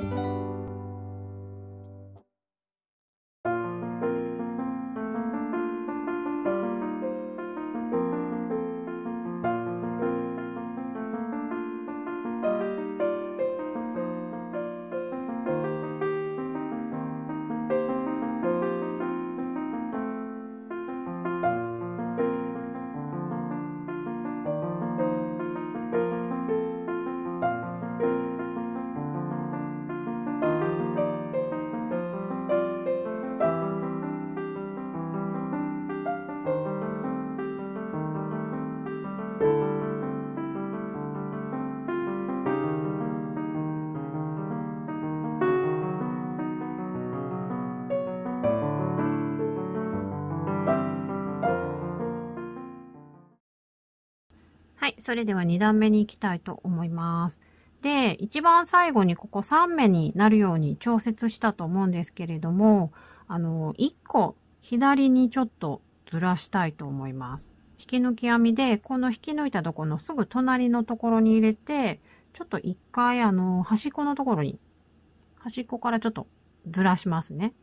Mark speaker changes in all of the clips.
Speaker 1: Thank you. それでは2段目に行きたいと思います。で、一番最後にここ3目になるように調節したと思うんですけれども、あの、1個左にちょっとずらしたいと思います。引き抜き編みで、この引き抜いたところのすぐ隣のところに入れて、ちょっと一回あの、端っこのところに、端っこからちょっとずらしますね。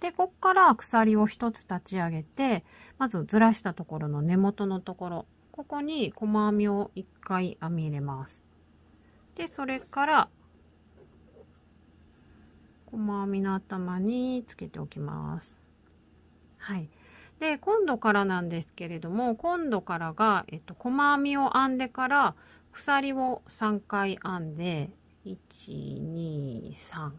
Speaker 1: で、こっから鎖を1つ立ち上げて、まずずらしたところの根元のところここに細編みを1回編み入れますでそれから細編みの頭につけておきますはいで今度からなんですけれども今度からが、えっと、細編みを編んでから鎖を3回編んで123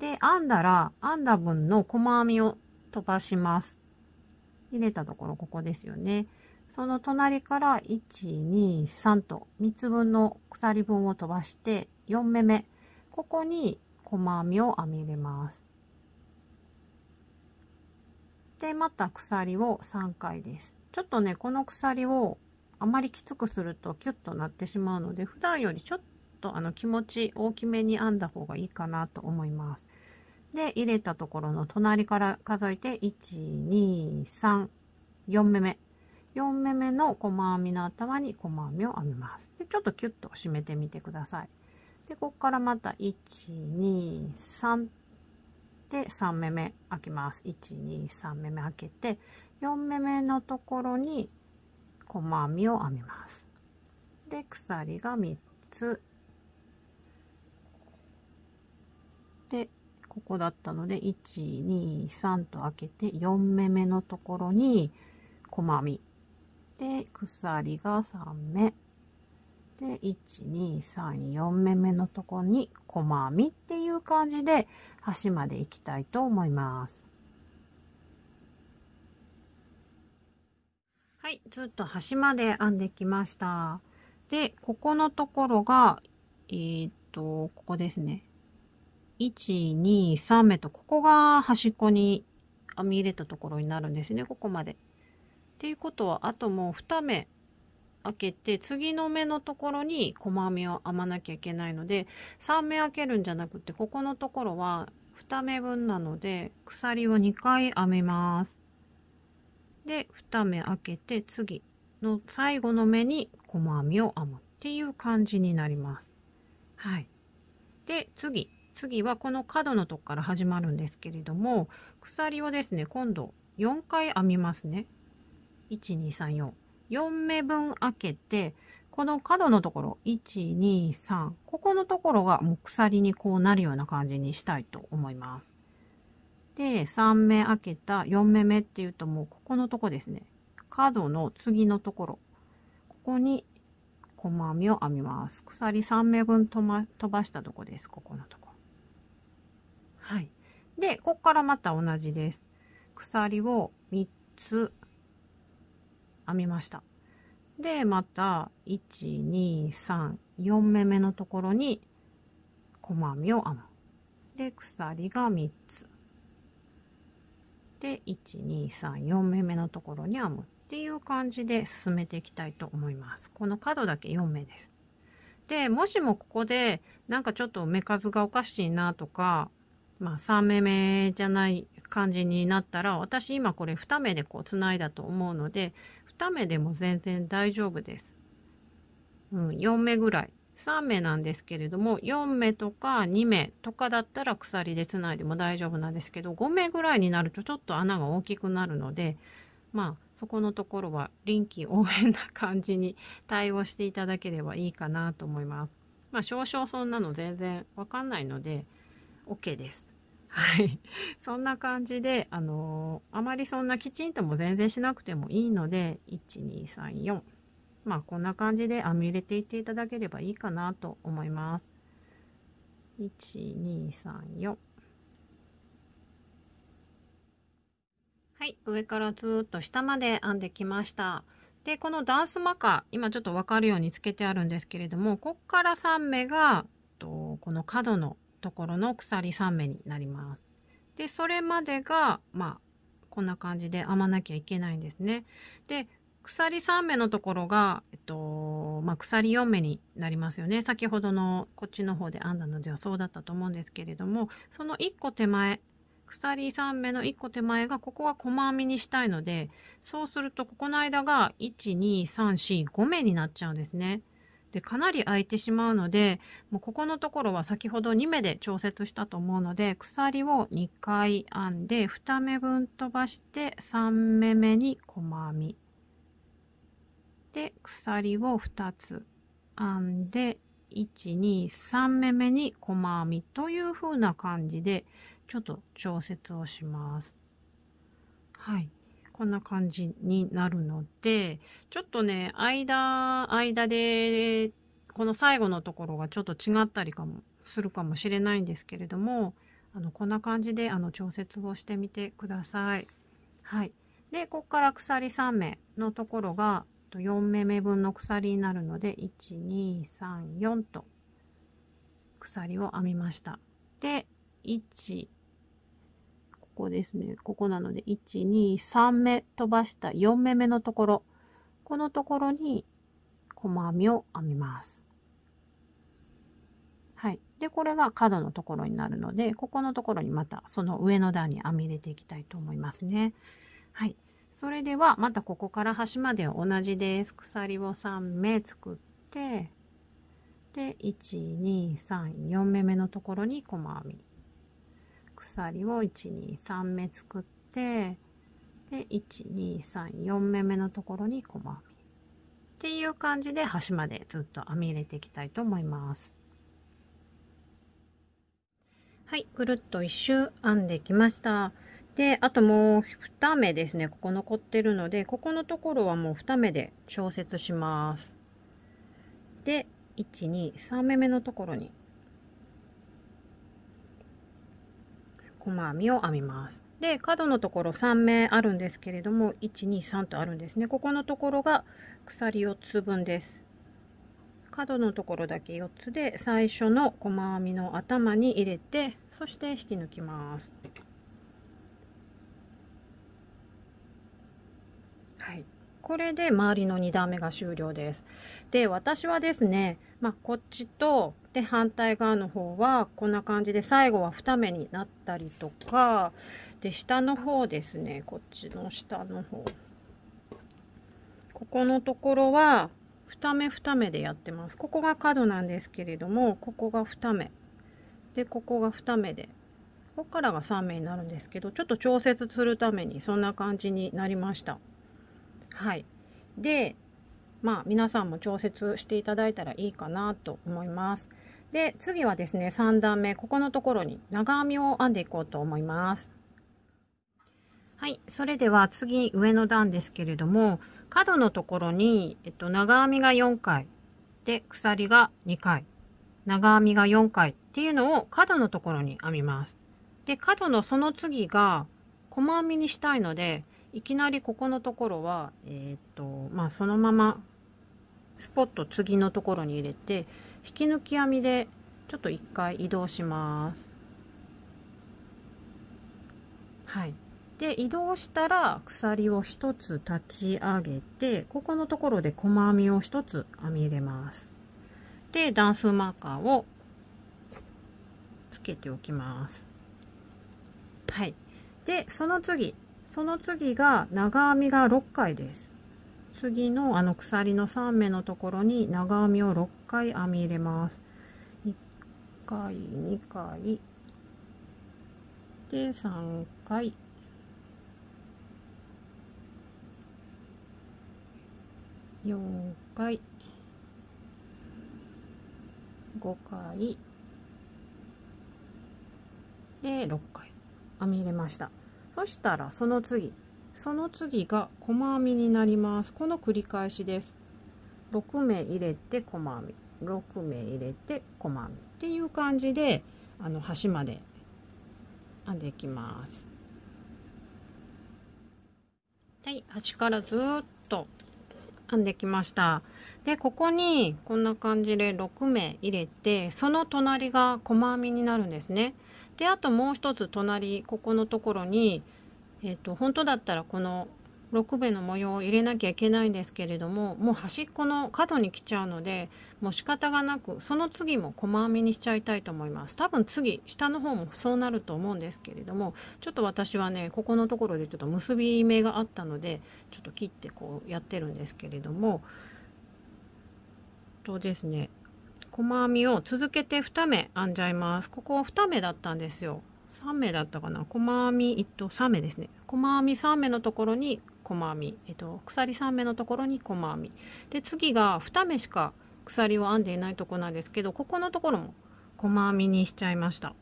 Speaker 1: で編んだら編んだ分の細編みを飛ばします入れたところここですよね。その隣から123と3つ分の鎖分を飛ばして4目目ここに細編みを編み入れます。でまた鎖を3回です。ちょっとねこの鎖をあまりきつくするとキュッとなってしまうので普段よりちょっとあの気持ち大きめに編んだ方がいいかなと思います。で、入れたところの隣から数えて、1、2、3、4目目。4目目の細編みの頭に細編みを編みます。で、ちょっとキュッと締めてみてください。で、ここからまた、1、2、3で、3目目開けます。1、2、3目目開けて、4目目のところに細編みを編みます。で、鎖が3つ。で、ここだったので123と開けて4目目のところに細編みで鎖が3目で1234目目のところに細編みっていう感じで端までいきたいと思います。はい、ずっと端まで編んできました。で、ここのところが、えっ、と、ここですね。1、2、3目と、ここが端っこに編み入れたところになるんですね、ここまで。っていうことは、あともう2目開けて、次の目のところに細編みを編まなきゃいけないので、3目開けるんじゃなくて、ここのところは2目分なので、鎖を2回編みます。で、2目開けて、次の最後の目に細編みを編むっていう感じになります。はい。で、次。次はこの角のとこから始まるんですけれども鎖をですね今度4回編みますね1234 4目分開けてこの角のところ123ここのところがもう鎖にこうなるような感じにしたいと思いますで3目開けた4目目っていうともうここのとこですね角の次のところここに細編みを編みます鎖3目分飛ばしたとこですここのとこはい。で、ここからまた同じです。鎖を3つ編みました。で、また、1、2、3、4目目のところに、細編みを編む。で、鎖が3つ。で、1、2、3、4目目のところに編むっていう感じで進めていきたいと思います。この角だけ4目です。で、もしもここで、なんかちょっと目数がおかしいなとか、まあ、3目目じゃない感じになったら私今これ2目でこうつないだと思うので2目でも全然大丈夫です。うん、4目ぐらい3目なんですけれども4目とか2目とかだったら鎖でつないでも大丈夫なんですけど5目ぐらいになるとちょっと穴が大きくなるのでまあそこのところは臨機応変な感じに 対応していただければいいかなと思います。まあ、少々そんなの全然わかんないので OK です。はい。そんな感じで、あのー、あまりそんなきちんとも全然しなくてもいいので、1234。まあ、こんな感じで編み入れていっていただければいいかなと思います。1234。はい、上からずっと下まで編んできました。で、このダンスマカー、今ちょっとわかるようにつけてあるんですけれども、こっから3目が、とこの角のところの鎖3目になります。でそれまでがまあこんな感じで編まなきゃいけないんですね。で鎖3目のところが、えっとまあ、鎖4目になりますよね先ほどのこっちの方で編んだのではそうだったと思うんですけれどもその1個手前鎖3目の1個手前がここは細編みにしたいのでそうするとここの間が12345目になっちゃうんですね。でかなり空いてしまうのでもうここのところは先ほど2目で調節したと思うので鎖を2回編んで2目分飛ばして3目目に細編みで鎖を2つ編んで123目目に細編みという風な感じでちょっと調節をします。はい、こんな感じになるので、ちょっとね、間、間で、この最後のところがちょっと違ったりかも、するかもしれないんですけれども、あの、こんな感じで、あの、調節をしてみてください。はい。で、こっから鎖3目のところが、4目目分の鎖になるので、1、2、3、4と、鎖を編みました。で、1、こですね。ここなので、1、2、3目飛ばした4目目のところ、このところに細編みを編みます。はい。で、これが角のところになるので、ここのところにまたその上の段に編み入れていきたいと思いますね。はい。それでは、またここから端まで同じです。鎖を3目作って、で、1、2、3、4目目のところに細編み。鎖を123目作ってで1234目目のところに細編みっていう感じで端までずっと編み入れていきたいと思いますはいぐるっと1周編んできましたであともう2目ですねここ残ってるのでここのところはもう2目で調節しますで123目目のところに細編みを編みます。で角のところ3目あるんですけれども123とあるんですねここのところが鎖4つ分です角のところだけ4つで最初の細編みの頭に入れてそして引き抜きますはいこれで周りの2段目が終了ですで私はですねまあこっちとで反対側の方はこんな感じで最後は2目になったりとかで下の方ですねこっちの下の方ここのところは2目2目でやってますここが角なんですけれどもここが2目でここが2目でここからが3目になるんですけどちょっと調節するためにそんな感じになりましたはいでまあ皆さんも調節していただいたらいいかなと思います。で次はですね3段目ここのところに長編みを編んでいこうと思いますはいそれでは次上の段ですけれども角のところに、えっと、長編みが4回で鎖が2回長編みが4回っていうのを角のところに編みますで角のその次が細編みにしたいのでいきなりここのところはえー、っとまあそのままスポッと次のところに入れて引き抜き編みでちょっと一回移動します。はい、で移動したら鎖を1つ立ち上げてここのところで細編みを1つ編み入れます。で段数マーカーをつけておきます。はい、でその次その次が長編みが6回です。次のあの鎖の3目のところに長編みを6回編み入れます1回2回で3回4回5回で6回編み入れましたそしたらその次その次が細編みになりますこの繰り返しです6目入れて細編み6目入れて細編みっていう感じであの端まで編んでいきます。はい端からずっと編んできましたでここにこんな感じで6目入れてその隣が細編みになるんですねであともう一つ隣ここのところにえっ、ー、と本当だったらこの6目の模様を入れなきゃいけないんですけれどももう端っこの角に来ちゃうのでもう仕方がなくその次も細編みにしちゃいたいと思います多分次下の方もそうなると思うんですけれどもちょっと私はねここのところでちょっと結び目があったのでちょっと切ってこうやってるんですけれどもとですね細編みを続けて2目編んじゃいますここ2目だったんですよ3目だったかな細編み、えっと、3目ですね細編み3目のところに細編み、えっと、鎖3目のところに細編みで次が2目しか鎖を編んでいないとこなんですけどここのところも細編みにしちゃいました。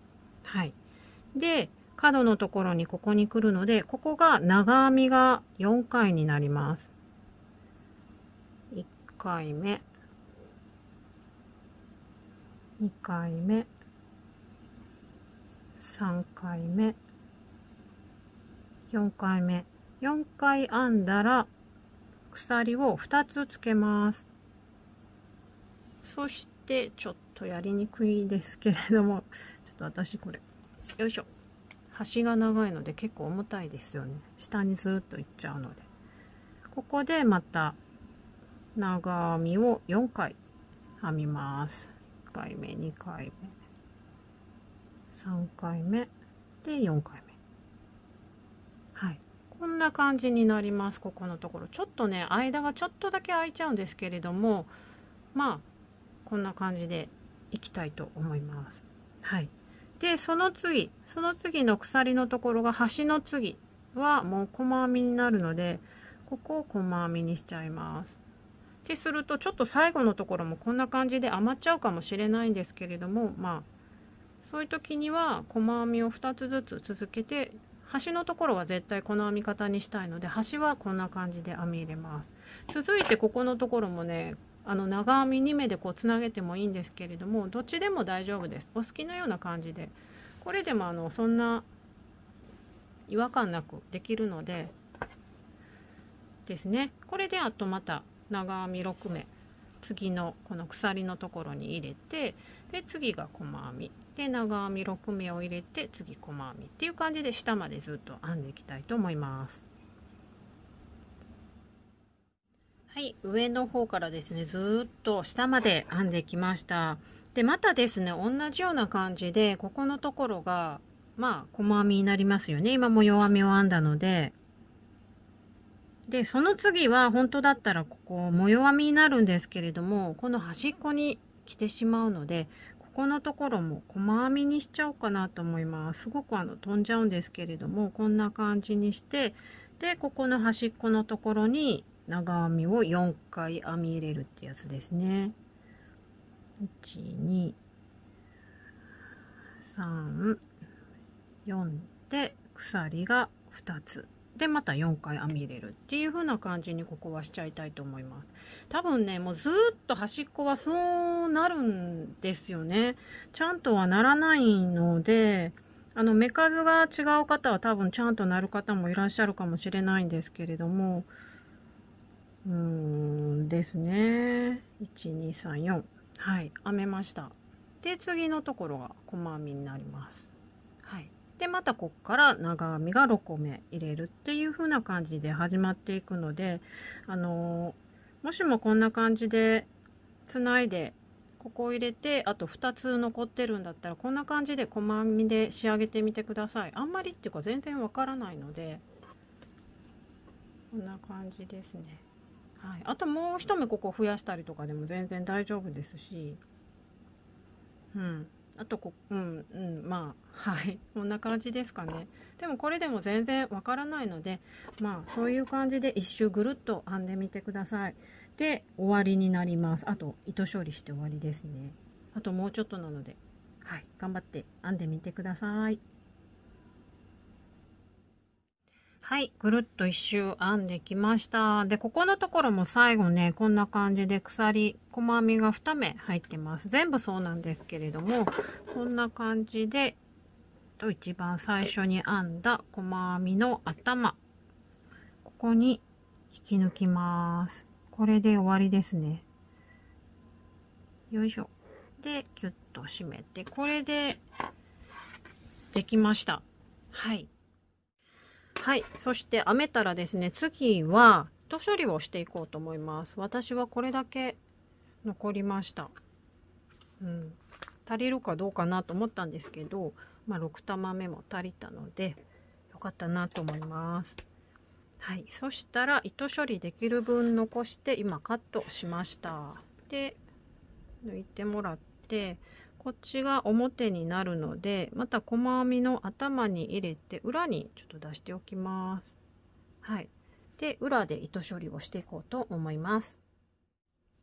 Speaker 1: はい、で角のところにここに来るのでここが長編みが4回になります。1回目2回目3回目4回目4回編んだら鎖を2つつけますそしてちょっとやりにくいですけれどもちょっと私これよいしょ端が長いので結構重たいですよね下にずっといっちゃうのでここでまた長編みを4回編みます1回目2回目3回目で4回目はいこんな感じになりますここのところちょっとね間がちょっとだけ空いちゃうんですけれどもまあこんな感じでいきたいと思いますはいでその次その次の鎖のところが端の次はもう細編みになるのでここを細編みにしちゃいますってするとちょっと最後のところもこんな感じで余っちゃうかもしれないんですけれどもまあそういう時には細編みを2つずつ続けて端のところは絶対この編み方にしたいので端はこんな感じで編み入れます続いてここのところもねあの長編み2目でこうつなげてもいいんですけれどもどっちでも大丈夫ですお好きなような感じでこれでもあのそんな違和感なくできるのでですねこれであとまた長編み6目次のこの鎖のところに入れてで次が細編みで長編み6目を入れて次細編みっていう感じで下までずっと編んでいきたいと思います。はい上の方からですねずっと下まで編んできました。でまたですね同じような感じでここのところがまあ細編みになりますよね今も弱編みを編んだので。でその次は本当だったらここ模様編みになるんですけれどもこの端っこに来てしまうのでここのところも細編みにしちゃおうかなと思いますすごくあの飛んじゃうんですけれどもこんな感じにしてでここの端っこのところに長編みを4回編み入れるってやつですね123 4で鎖が2つでまた4回編み入れるっていう風な感じにここはしちゃいたいと思います多分ねもうずっと端っこはそうなるんですよねちゃんとはならないのであの目数が違う方は多分ちゃんとなる方もいらっしゃるかもしれないんですけれどもうーんですね1234はい編めましたで次のところが細編みになりますでまたこっから長編みが6個目入れるっていう風な感じで始まっていくのであのー、もしもこんな感じでつないでここを入れてあと2つ残ってるんだったらこんな感じで細編みで仕上げてみてくださいあんまりっていうか全然わからないのでこんな感じですね、はい、あともう1目ここ増やしたりとかでも全然大丈夫ですしうんあとこうんうんまあはい こんな感じですかねでもこれでも全然わからないのでまあそういう感じで一周ぐるっと編んでみてくださいで終わりになりますあと糸処理して終わりですねあともうちょっとなのではい頑張って編んでみてくださいはい、ぐるっと一周編んできました。で、ここのところも最後ね、こんな感じで鎖、細編みが2目入ってます。全部そうなんですけれども、こんな感じで、と一番最初に編んだ細編みの頭、ここに引き抜きます。これで終わりですね。よいしょ。で、キュッと締めて、これで、できました。はい。はい。そして、編めたらですね、次は、糸処理をしていこうと思います。私はこれだけ残りました。うん。足りるかどうかなと思ったんですけど、まあ、6玉目も足りたので、よかったなと思います。はい。そしたら、糸処理できる分残して、今カットしました。で、抜いてもらって、こっちが表になるのでまた細編みの頭に入れて裏にちょっと出しておきます。はい、で裏で糸処理をしていこうと思います。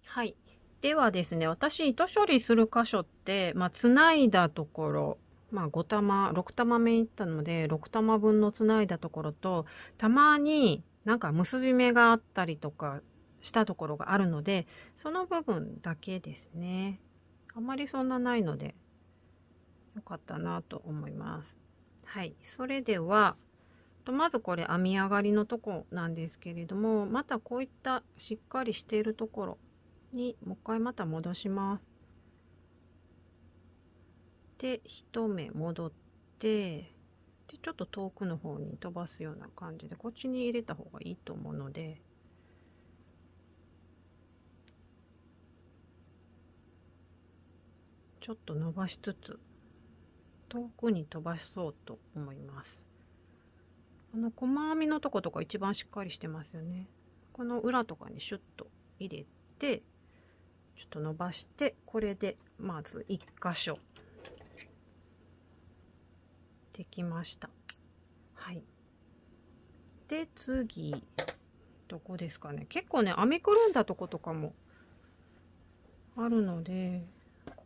Speaker 1: はいではですね私糸処理する箇所って、まあ、ついだところまあ、5玉6玉目いったので6玉分の繋いだところとたまになんか結び目があったりとかしたところがあるのでその部分だけですねあまりそんなないのでよかったなと思いますはいそれではとまずこれ編み上がりのとこなんですけれどもまたこういったしっかりしているところにもう一回また戻しますで1目戻ってでちょっと遠くの方に飛ばすような感じでこっちに入れた方がいいと思うのでちょっと伸ばしつつ遠くに飛ばしそうと思いますこの細編みのとことか一番しっかりしてますよねこの裏とかにシュッと入れてちょっと伸ばしてこれでまず1箇所できましたはいで次どこですかね結構ね編みくるんだとことかもあるので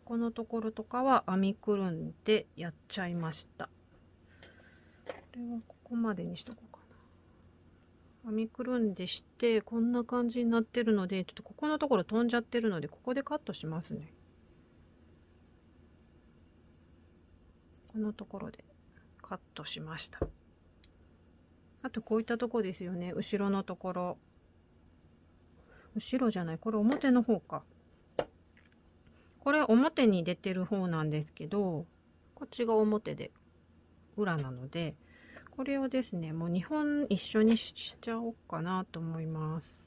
Speaker 1: このところとかは編みくるんでやっちゃいましたこれはここまでにしとこうかな編みくるんでしてこんな感じになってるのでちょっとここのところ飛んじゃってるのでここでカットしますねこのところでカットしましたあとこういったとこですよね後ろのところ後ろじゃないこれ表の方かこれ表に出てる方なんですけどこっちが表で裏なのでこれをですねもう2本一緒にしちゃおうかなと思います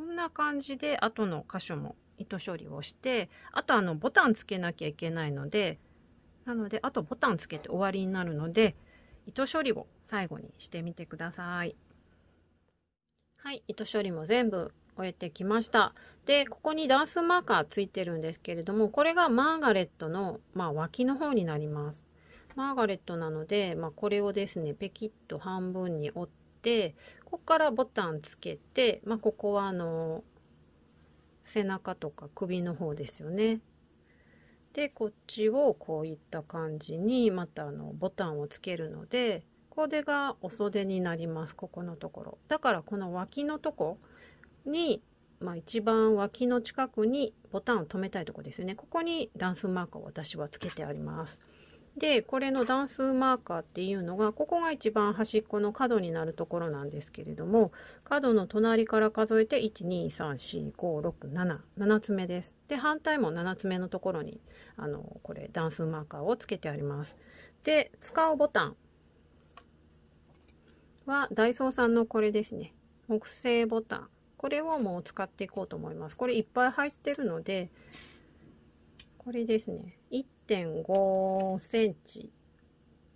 Speaker 1: こんな感じで後の箇所も糸処理をしてあとあのボタンつけなきゃいけないのでなのであとボタンつけて終わりになるので糸処理を最後にしてみてください。はい、糸処理も全部終えてきました。で、ここにダンスマーカーついてるんですけれども、これがマーガレットの、まあ、脇の方になります。マーガレットなので、まあ、これをですね、ペキッと半分に折って、ここからボタンつけて、まあ、ここはあの背中とか首の方ですよね。でこっちをこういった感じにまたあのボタンをつけるのでこれがお袖になりますここのところだからこの脇のとこに、まあ、一番脇の近くにボタンを留めたいとこですよねここにダンスマークを私はつけてあります。でこれの段数マーカーっていうのがここが一番端っこの角になるところなんですけれども角の隣から数えて1234567 7つ目ですで反対も7つ目のところにあのこれ段数マーカーをつけてありますで使うボタンはダイソーさんのこれですね木製ボタンこれをもう使っていこうと思いますこれいっぱい入ってるのでこれですね1.5センチ。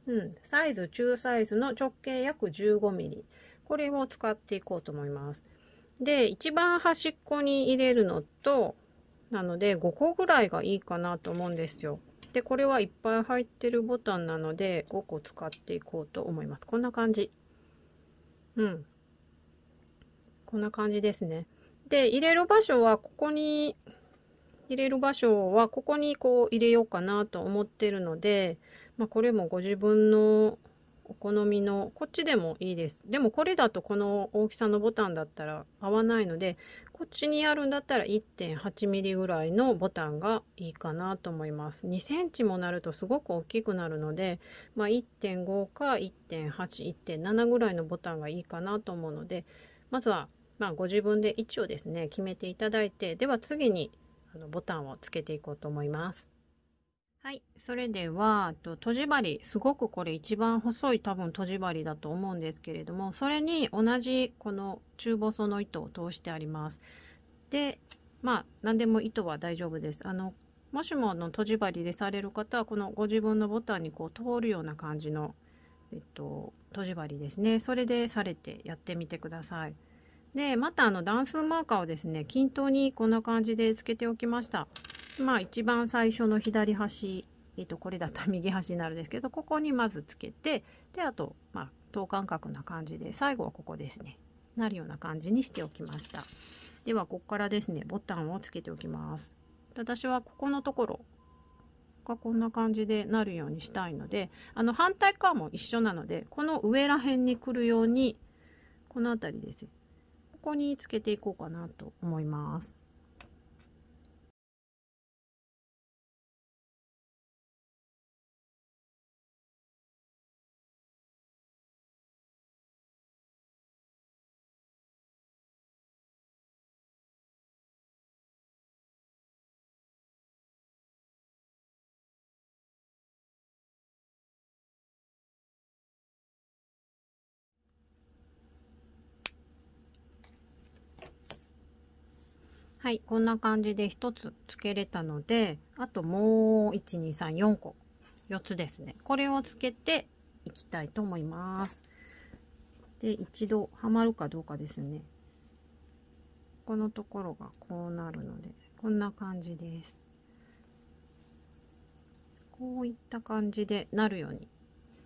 Speaker 1: うん、サイズ、中サイズの直径約15ミリ。これを使っていこうと思います。で、一番端っこに入れるのと、なので5個ぐらいがいいかなと思うんですよ。で、これはいっぱい入ってるボタンなので5個使っていこうと思います。こんな感じ。うん。こんな感じですね。で、入れる場所はここに入れる場所はここにこう入れようかなと思ってるので、まあ、これもご自分のお好みのこっちでもいいですでもこれだとこの大きさのボタンだったら合わないのでこっちにあるんだったら 1.8mm ぐらいのボタンがいいかなと思います 2cm もなるとすごく大きくなるので、まあ、1.5か1.81.7ぐらいのボタンがいいかなと思うのでまずはまあご自分で位置をですね決めていただいてでは次にあのボタンをつけていこうと思います。はい。それでは、と、じ針、すごくこれ一番細い多分とじ針だと思うんですけれども、それに同じこの中細の糸を通してあります。で、まあ、何でも糸は大丈夫です。あの、もしものとじ針でされる方は、このご自分のボタンにこう通るような感じの、えっと、とじ針ですね。それでされてやってみてください。でまたあの段数マーカーをですね均等にこんな感じでつけておきましたまあ一番最初の左端、えっとこれだったら 右端になるんですけどここにまずつけてであと、まあ、等間隔な感じで最後はここですねなるような感じにしておきましたではここからですねボタンをつけておきます私はここのところがこんな感じでなるようにしたいのであの反対側も一緒なのでこの上ら辺に来るようにこの辺りですこにつけていこうかなと思います。はい、こんな感じで1つつけれたので、あともう1、2、3、4個、4つですね。これをつけていきたいと思います。で、一度はまるかどうかですね。このところがこうなるので、こんな感じです。こういった感じでなるように。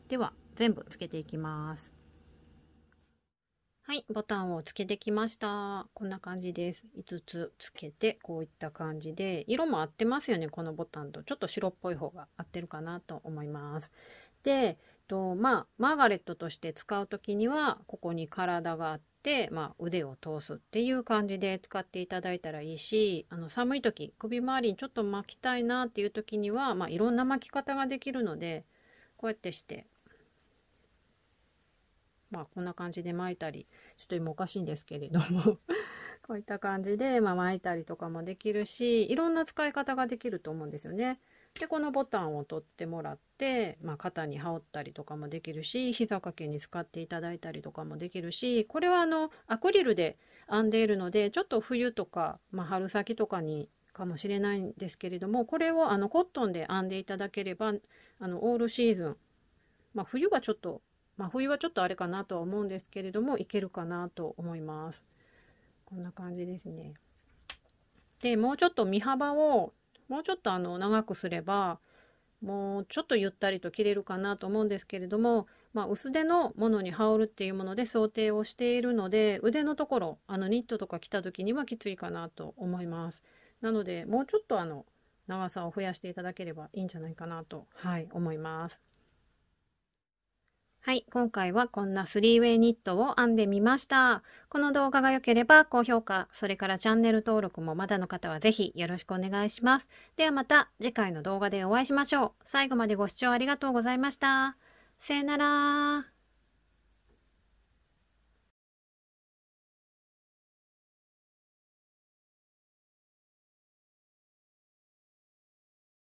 Speaker 1: では、全部つけていきます。はい、ボタンをつけてきました。こんな感じです。5つ付けて、こういった感じで、色も合ってますよね、このボタンと。ちょっと白っぽい方が合ってるかなと思います。で、えっとまあ、マーガレットとして使う時には、ここに体があって、まあ、腕を通すっていう感じで使っていただいたらいいし、あの寒い時、首周りにちょっと巻きたいなっていう時には、まあ、いろんな巻き方ができるので、こうやってしてまあ、こんな感じで巻いたりちょっと今おかしいんですけれども こういった感じで、まあ、巻いたりとかもできるしいろんな使い方ができると思うんですよね。でこのボタンを取ってもらって、まあ、肩に羽織ったりとかもできるし膝掛けに使っていただいたりとかもできるしこれはあのアクリルで編んでいるのでちょっと冬とか、まあ、春先とかにかもしれないんですけれどもこれをあのコットンで編んでいただければあのオールシーズン、まあ、冬はちょっとまあ、冬はちょっとあれかなとは思うんですけれどもいけるかなと思いますこんな感じですねでもうちょっと身幅をもうちょっとあの長くすればもうちょっとゆったりと着れるかなと思うんですけれども、まあ、薄手のものに羽織るっていうもので想定をしているので腕のところあのニットとか着た時にはきついかなと思いますなのでもうちょっとあの長さを増やしていただければいいんじゃないかなと、はい、思いますはい、今回はこんな 3way ニットを編んでみました。この動画が良ければ高評価、それからチャンネル登録もまだの方はぜひよろしくお願いします。ではまた次回の動画でお会いしましょう。最後までご視聴ありがとうございました。さよなら